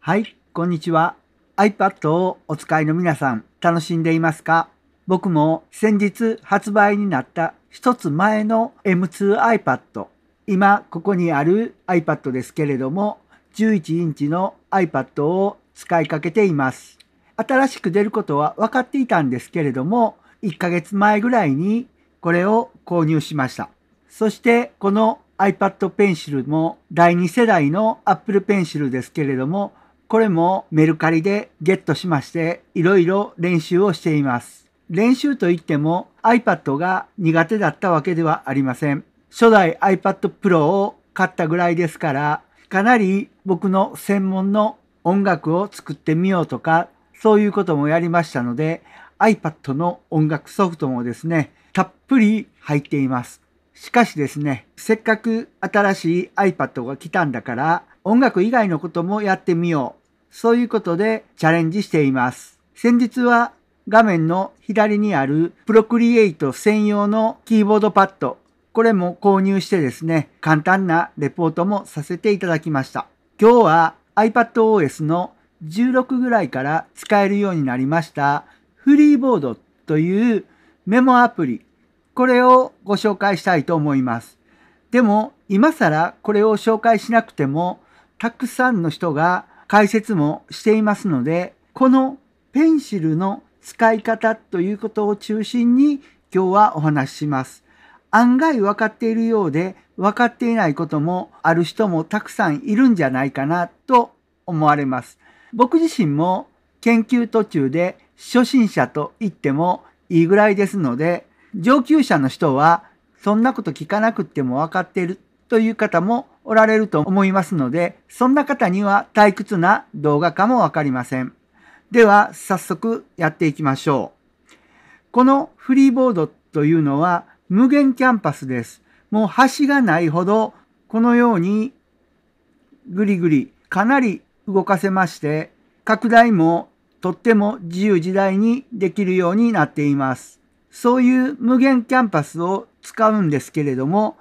はい、こんにちは。iPad をお使いの皆さん、楽しんでいますか僕も先日発売になった一つ前の M2iPad。今、ここにある iPad ですけれども、11インチの iPad を使いかけています。新しく出ることは分かっていたんですけれども、1ヶ月前ぐらいにこれを購入しました。そしてこの iPad Pencil も第2世代の Apple Pencil ですけれども、これもメルカリでゲットしまして、いろいろ練習をしています。練習といっても iPad が苦手だったわけではありません。初代 iPad Pro を買ったぐらいですから、かなり僕の専門の音楽を作ってみようとか、そういうこともやりましたので、iPad の音楽ソフトもですね、たっぷり入っています。しかしですね、せっかく新しい iPad が来たんだから、音楽以外のこともやってみよう。そういうことでチャレンジしています。先日は画面の左にあるプロクリエイト専用のキーボードパッド、これも購入してですね、簡単なレポートもさせていただきました。今日は iPadOS の16ぐらいから使えるようになりましたフリーボードというメモアプリ、これをご紹介したいと思います。でも今更これを紹介しなくてもたくさんの人が解説もしていますので、このペンシルの使い方ということを中心に今日はお話しします。案外分かっているようで分かっていないこともある人もたくさんいるんじゃないかなと思われます。僕自身も研究途中で初心者と言ってもいいぐらいですので、上級者の人はそんなこと聞かなくっても分かっているという方もおられると思いますので、そんな方には退屈な動画かもわかりません。では、早速やっていきましょう。このフリーボードというのは無限キャンパスです。もう端がないほど、このようにぐりぐりかなり動かせまして、拡大もとっても自由自在にできるようになっています。そういう無限キャンパスを使うんですけれども、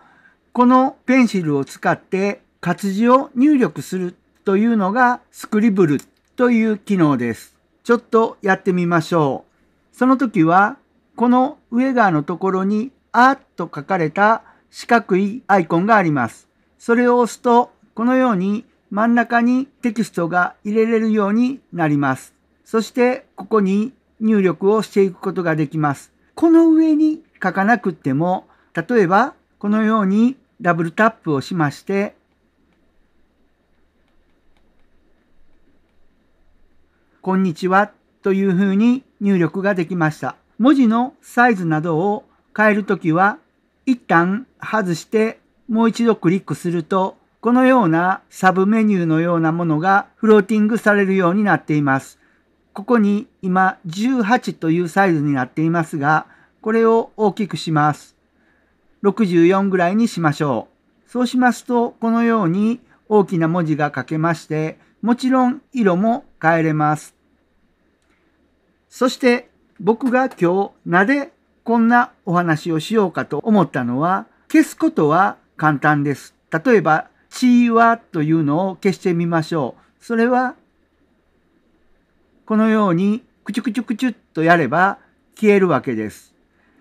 このペンシルを使って活字を入力するというのがスクリブルという機能です。ちょっとやってみましょう。その時はこの上側のところにあっと書かれた四角いアイコンがあります。それを押すと、このように真ん中にテキストが入れれるようになります。そして、ここに入力をしていくことができます。この上に書かなくっても、例えば、このようにダブルタップをしまして、こんにちはというふうに入力ができました。文字のサイズなどを変えるときは、一旦外してもう一度クリックすると、このようなサブメニューのようなものがフローティングされるようになっています。ここに今18というサイズになっていますが、これを大きくします。64ぐらいにしましょう。そうしますと、このように大きな文字が書けまして、もちろん色も変えれます。そして僕が今日なぜこんなお話をしようかと思ったのは、消すことは簡単です。例えば、ちわというのを消してみましょう。それは、このように、くちゅくちゅくちゅっとやれば消えるわけです。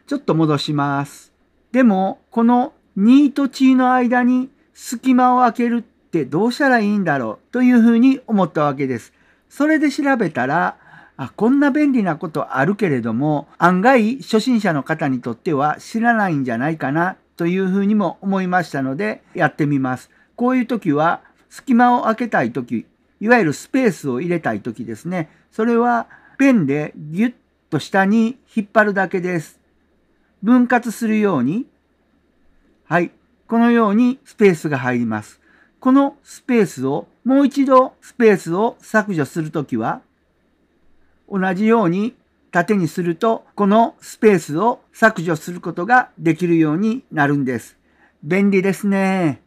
ちょっと戻します。でも、この2とチの間に隙間を空けるってどうしたらいいんだろうというふうに思ったわけです。それで調べたら、あこんな便利なことあるけれども、案外初心者の方にとっては知らないんじゃないかなというふうにも思いましたので、やってみます。こういう時は、隙間を空けたい時、いわゆるスペースを入れたい時ですね。それはペンでギュッと下に引っ張るだけです。分割するように、はい、このようにスペースが入ります。このスペースを、もう一度スペースを削除するときは、同じように縦にすると、このスペースを削除することができるようになるんです。便利ですね。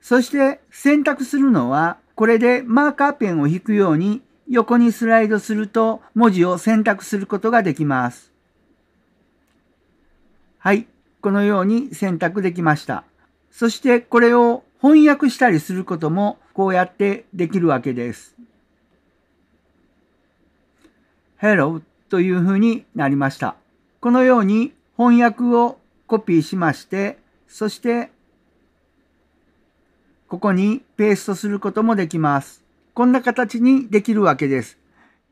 そして選択するのは、これでマーカーペンを引くように横にスライドすると文字を選択することができます。はい、このように選択できました。そしてこれを翻訳したりすることもこうやってできるわけです。Hello というふうになりました。このように翻訳をコピーしまして、そしてここにペーストすることもできます。こんな形にできるわけです。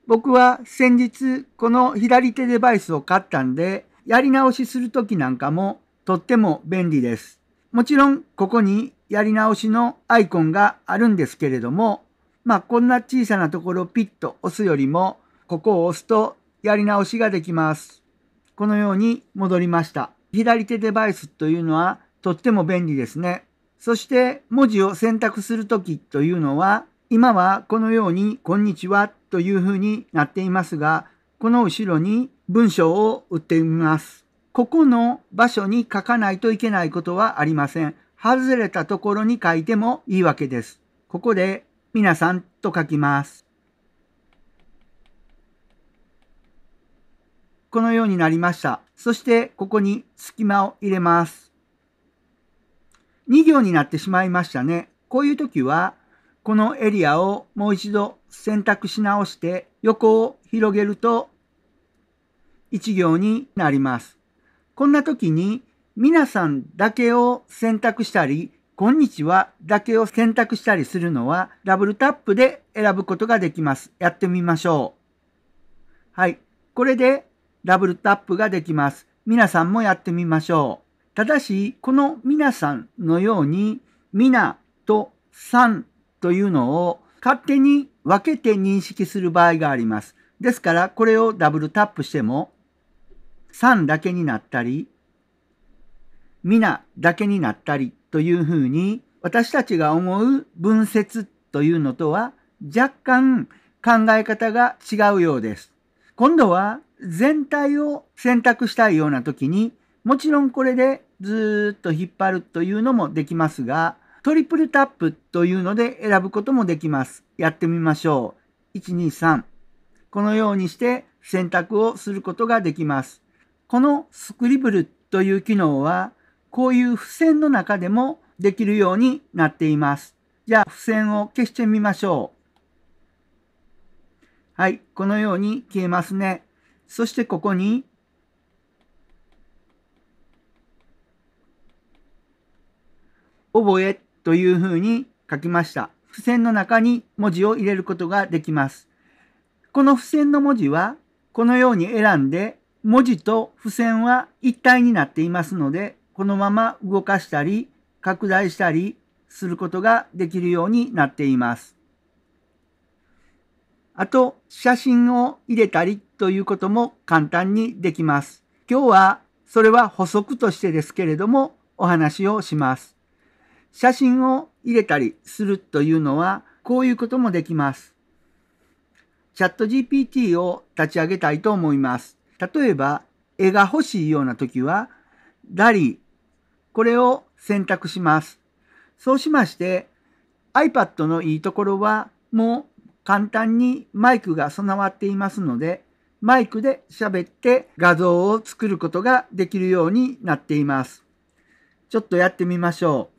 僕は先日この左手デバイスを買ったんで、やり直しするときなんかもとっても便利です。もちろんここにやり直しのアイコンがあるんですけれども、まあこんな小さなところをピッと押すよりも、ここを押すとやり直しができます。このように戻りました。左手デバイスというのはとっても便利ですね。そして文字を選択するときというのは、今はこのようにこんにちはというふうになっていますが、この後ろに文章を打ってみます。ここの場所に書かないといけないことはありません。外れたところに書いてもいいわけです。ここで皆さんと書きます。このようになりました。そしてここに隙間を入れます。2行になってしまいましたね。こういう時はこのエリアをもう一度選択し直して横を広げると一行になります。こんな時に皆さんだけを選択したり、こんにちはだけを選択したりするのはダブルタップで選ぶことができます。やってみましょう。はい。これでダブルタップができます。皆さんもやってみましょう。ただし、この皆さんのように、皆とさんというのを勝手に分けて認識する場合があります。ですから、これをダブルタップしても三だけになったり、皆だけになったりというふうに私たちが思う文節というのとは若干考え方が違うようです。今度は全体を選択したいような時にもちろんこれでずっと引っ張るというのもできますがトリプルタップというので選ぶこともできます。やってみましょう。123このようにして選択をすることができます。このスクリブルという機能は、こういう付箋の中でもできるようになっています。じゃあ、付箋を消してみましょう。はい、このように消えますね。そしてここに、覚えというふうに書きました。付箋の中に文字を入れることができます。この付箋の文字は、このように選んで文字と付箋は一体になっていますので、このまま動かしたり、拡大したりすることができるようになっています。あと、写真を入れたりということも簡単にできます。今日は、それは補足としてですけれども、お話をします。写真を入れたりするというのは、こういうこともできます。チャット GPT を立ち上げたいと思います。例えば、絵が欲しいような時は、ダリー、これを選択します。そうしまして、iPad のいいところは、もう簡単にマイクが備わっていますので、マイクで喋って画像を作ることができるようになっています。ちょっとやってみましょ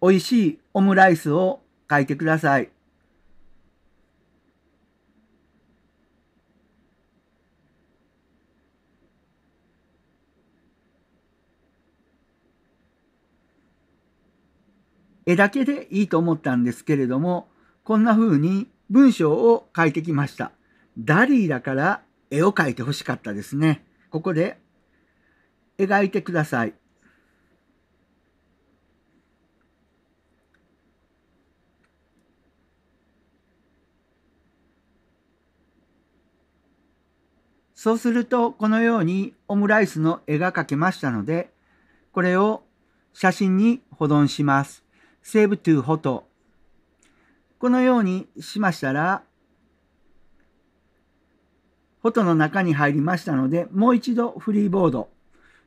う。美味しいオムライスを書いてください。絵だけでいいと思ったんですけれども、こんな風に文章を書いてきました。ダリーだから絵を描いて欲しかったですね。ここで描いてください。そうするとこのようにオムライスの絵が描けましたので、これを写真に保存します。save to photo このようにしましたら、フォトの中に入りましたので、もう一度フリーボード。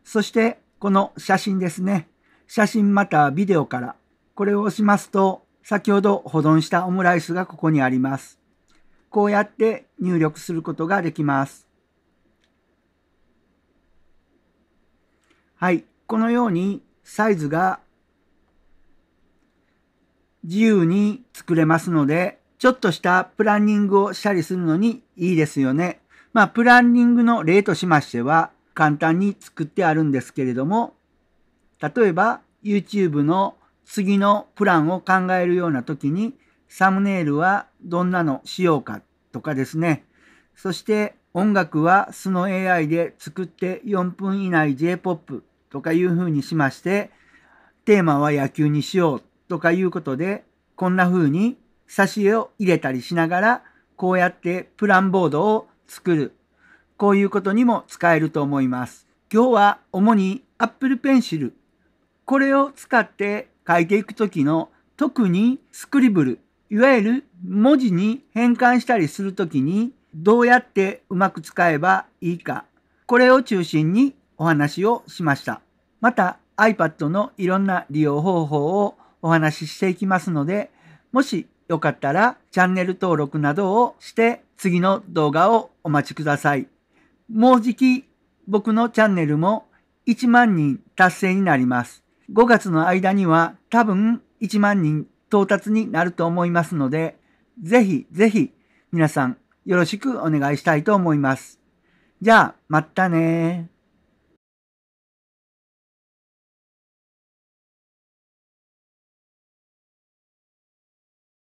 そして、この写真ですね。写真またビデオから。これを押しますと、先ほど保存したオムライスがここにあります。こうやって入力することができます。はい。このようにサイズが自由に作れますので、ちょっとしたプランニングをしたりするのにいいですよね。まあ、プランニングの例としましては、簡単に作ってあるんですけれども、例えば YouTube の次のプランを考えるような時に、サムネイルはどんなのしようかとかですね。そして音楽は素の AI で作って4分以内 J-POP とかいう風にしまして、テーマは野球にしようとかいうことで、こんな風に挿絵を入れたりしながら、こうやってプランボードを作る。こういうことにも使えると思います。今日は主に Apple Pencil。これを使って書いていくときの特にスクリブル、いわゆる文字に変換したりするときにどうやってうまく使えばいいか、これを中心にお話をしました。また iPad のいろんな利用方法をお話ししていきますので、もしよかったらチャンネル登録などをして次の動画をお待ちください。もうじき僕のチャンネルも1万人達成になります。5月の間には多分1万人到達になると思いますので、ぜひぜひ皆さんよろしくお願いしたいと思います。じゃあ、またね